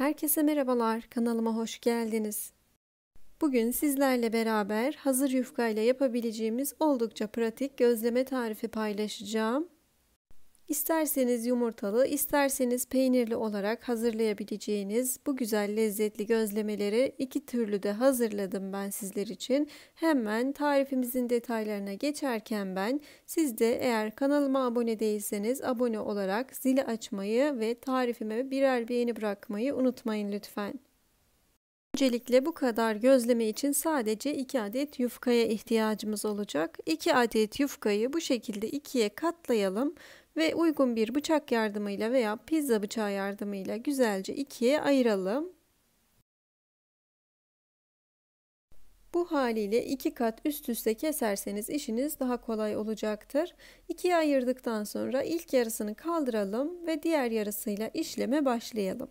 Herkese merhabalar, kanalıma hoş geldiniz. Bugün sizlerle beraber hazır yufkayla yapabileceğimiz oldukça pratik gözleme tarifi paylaşacağım. İsterseniz yumurtalı, isterseniz peynirli olarak hazırlayabileceğiniz bu güzel lezzetli gözlemeleri iki türlü de hazırladım ben sizler için. Hemen tarifimizin detaylarına geçerken ben siz de eğer kanalıma abone değilseniz abone olarak zili açmayı ve tarifime birer beğeni bırakmayı unutmayın lütfen. Öncelikle bu kadar gözleme için sadece 2 adet yufkaya ihtiyacımız olacak. 2 adet yufkayı bu şekilde ikiye katlayalım ve uygun bir bıçak yardımıyla veya pizza bıçağı yardımıyla güzelce ikiye ayıralım. Bu haliyle iki kat üst üste keserseniz işiniz daha kolay olacaktır. İkiye ayırdıktan sonra ilk yarısını kaldıralım ve diğer yarısıyla işleme başlayalım.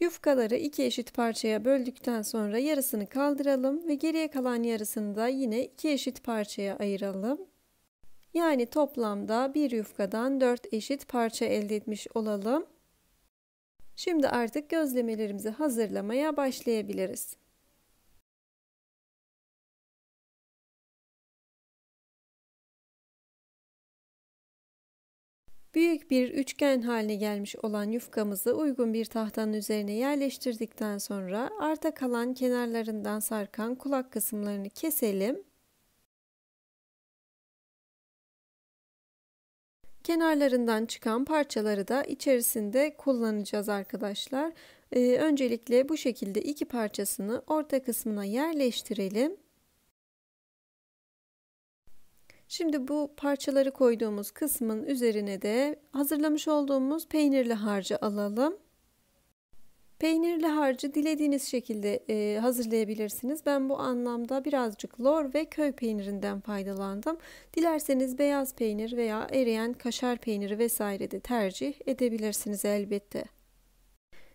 Yufkaları iki eşit parçaya böldükten sonra yarısını kaldıralım ve geriye kalan yarısını da yine iki eşit parçaya ayıralım. Yani toplamda bir yufkadan 4 eşit parça elde etmiş olalım. Şimdi artık gözlemelerimizi hazırlamaya başlayabiliriz. Büyük bir üçgen haline gelmiş olan yufkamızı uygun bir tahtanın üzerine yerleştirdikten sonra arta kalan kenarlarından sarkan kulak kısımlarını keselim Kenarlarından çıkan parçaları da içerisinde kullanacağız arkadaşlar. Ee, öncelikle bu şekilde iki parçasını orta kısmına yerleştirelim. Şimdi bu parçaları koyduğumuz kısmın üzerine de hazırlamış olduğumuz peynirli harcı alalım. Peynirli harcı dilediğiniz şekilde e, hazırlayabilirsiniz. Ben bu anlamda birazcık lor ve köy peynirinden faydalandım. Dilerseniz beyaz peynir veya eriyen kaşar peyniri vesaire de tercih edebilirsiniz elbette.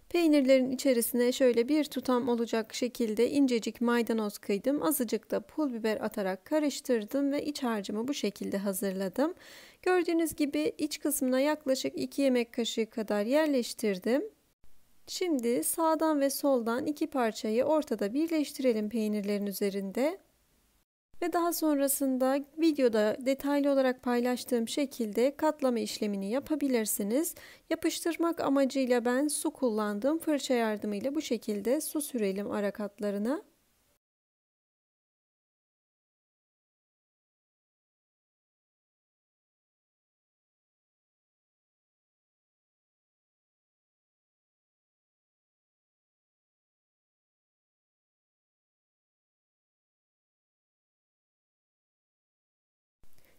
Peynirlerin içerisine şöyle bir tutam olacak şekilde incecik maydanoz kıydım. Azıcık da pul biber atarak karıştırdım ve iç harcımı bu şekilde hazırladım. Gördüğünüz gibi iç kısmına yaklaşık 2 yemek kaşığı kadar yerleştirdim. Şimdi sağdan ve soldan iki parçayı ortada birleştirelim peynirlerin üzerinde. Ve daha sonrasında videoda detaylı olarak paylaştığım şekilde katlama işlemini yapabilirsiniz. Yapıştırmak amacıyla ben su kullandım. Fırça yardımıyla bu şekilde su sürelim ara katlarına.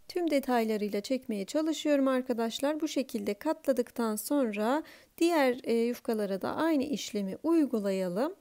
Tüm detaylarıyla çekmeye çalışıyorum arkadaşlar. Bu şekilde katladıktan sonra diğer e, yufkalara da aynı işlemi uygulayalım.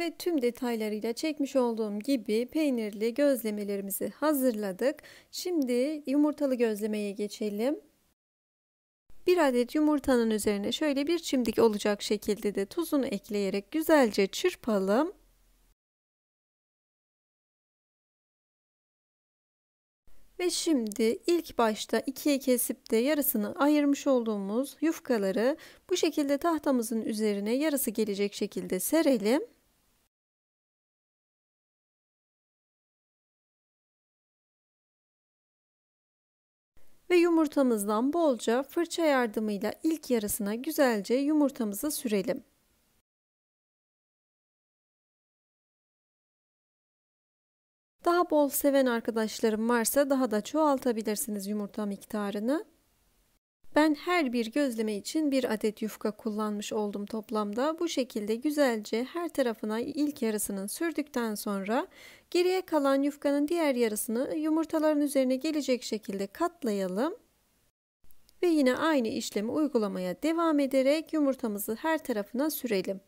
ve tüm detaylarıyla çekmiş olduğum gibi peynirli gözlemelerimizi hazırladık. Şimdi yumurtalı gözlemeye geçelim. Bir adet yumurtanın üzerine şöyle bir çimdik olacak şekilde de tuzunu ekleyerek güzelce çırpalım. Ve şimdi ilk başta ikiye kesip de yarısını ayırmış olduğumuz yufkaları bu şekilde tahtamızın üzerine yarısı gelecek şekilde serelim. ve yumurtamızdan bolca fırça yardımıyla ilk yarısına güzelce yumurtamızı sürelim. Daha bol seven arkadaşlarım varsa daha da çoğaltabilirsiniz yumurta miktarını. Ben her bir gözleme için bir adet yufka kullanmış oldum toplamda. Bu şekilde güzelce her tarafına ilk yarısını sürdükten sonra geriye kalan yufkanın diğer yarısını yumurtaların üzerine gelecek şekilde katlayalım. Ve yine aynı işlemi uygulamaya devam ederek yumurtamızı her tarafına sürelim.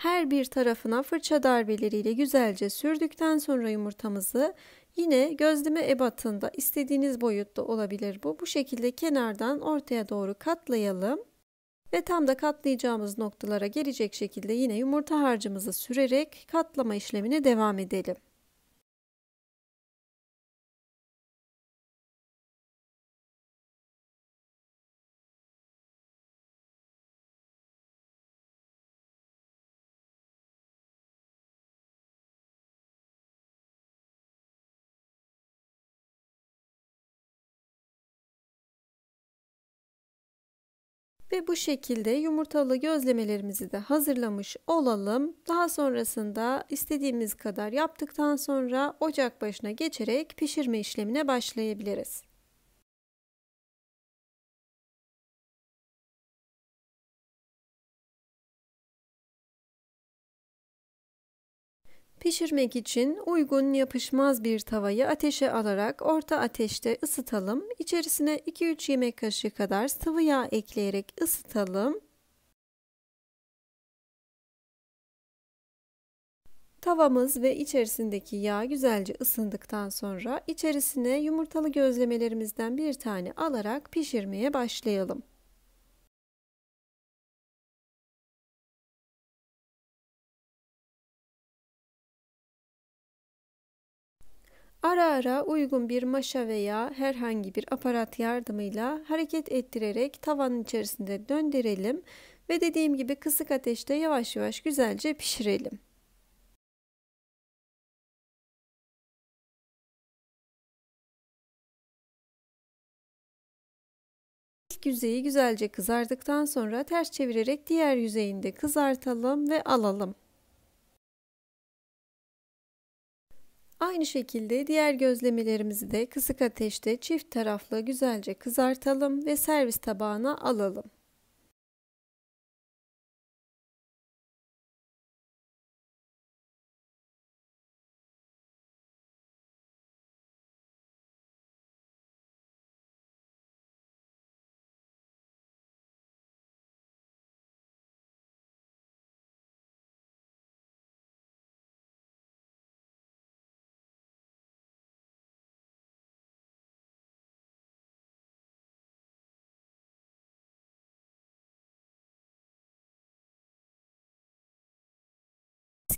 her bir tarafına fırça darbeleriyle güzelce sürdükten sonra yumurtamızı yine gözleme ebatında istediğiniz boyutta olabilir bu. Bu şekilde kenardan ortaya doğru katlayalım ve tam da katlayacağımız noktalara gelecek şekilde yine yumurta harcımızı sürerek katlama işlemine devam edelim. Ve bu şekilde yumurtalı gözlemelerimizi de hazırlamış olalım. Daha sonrasında istediğimiz kadar yaptıktan sonra ocak başına geçerek pişirme işlemine başlayabiliriz. Pişirmek için uygun yapışmaz bir tavayı ateşe alarak orta ateşte ısıtalım. İçerisine 2-3 yemek kaşığı kadar sıvı yağ ekleyerek ısıtalım. Tavamız ve içerisindeki yağ güzelce ısındıktan sonra içerisine yumurtalı gözlemelerimizden bir tane alarak pişirmeye başlayalım. Ara ara uygun bir maşa veya herhangi bir aparat yardımıyla hareket ettirerek tavanın içerisinde döndürelim ve dediğim gibi kısık ateşte yavaş yavaş güzelce pişirelim. İlk yüzeyi güzelce kızardıktan sonra ters çevirerek diğer yüzeyinde kızartalım ve alalım. Aynı şekilde diğer gözlemelerimizi de kısık ateşte çift taraflı güzelce kızartalım ve servis tabağına alalım.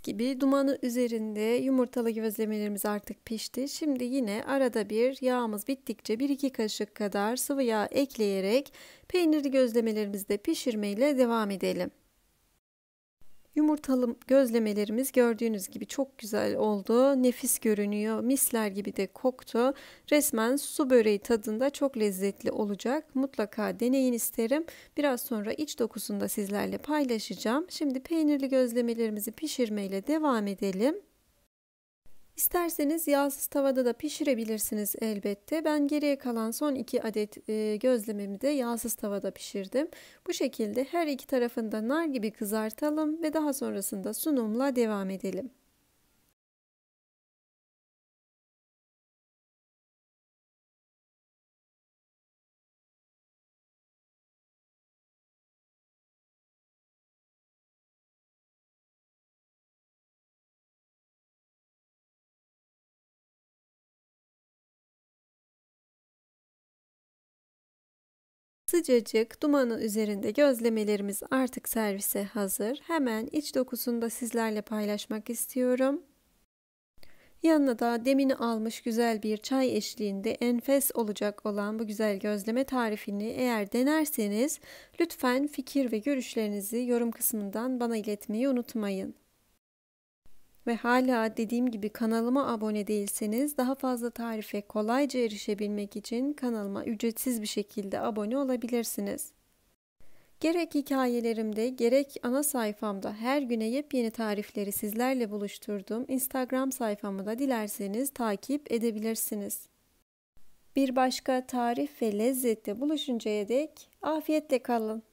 gibi dumanı üzerinde yumurtalı gözlemelerimiz artık pişti. Şimdi yine arada bir yağımız bittikçe 1-2 kaşık kadar sıvı yağ ekleyerek peynirli gözlemelerimizi de pişirmeyle devam edelim. Yumurtalı gözlemelerimiz gördüğünüz gibi çok güzel oldu. Nefis görünüyor. Misler gibi de koktu. Resmen su böreği tadında çok lezzetli olacak. Mutlaka deneyin isterim. Biraz sonra iç dokusunda sizlerle paylaşacağım. Şimdi peynirli gözlemelerimizi pişirmeyle devam edelim. İsterseniz yağsız tavada da pişirebilirsiniz elbette. Ben geriye kalan son iki adet e, gözlememi de yağsız tavada pişirdim. Bu şekilde her iki tarafında nar gibi kızartalım ve daha sonrasında sunumla devam edelim. Sıcacık dumanın üzerinde gözlemelerimiz artık servise hazır. Hemen iç dokusunu da sizlerle paylaşmak istiyorum. Yanına da demini almış güzel bir çay eşliğinde enfes olacak olan bu güzel gözleme tarifini eğer denerseniz lütfen fikir ve görüşlerinizi yorum kısmından bana iletmeyi unutmayın ve hala dediğim gibi kanalıma abone değilseniz daha fazla tarife kolayca erişebilmek için kanalıma ücretsiz bir şekilde abone olabilirsiniz. Gerek hikayelerimde gerek ana sayfamda her güne yepyeni tarifleri sizlerle buluşturduğum Instagram sayfamı da dilerseniz takip edebilirsiniz. Bir başka tarif ve lezzette buluşuncaya dek afiyetle kalın.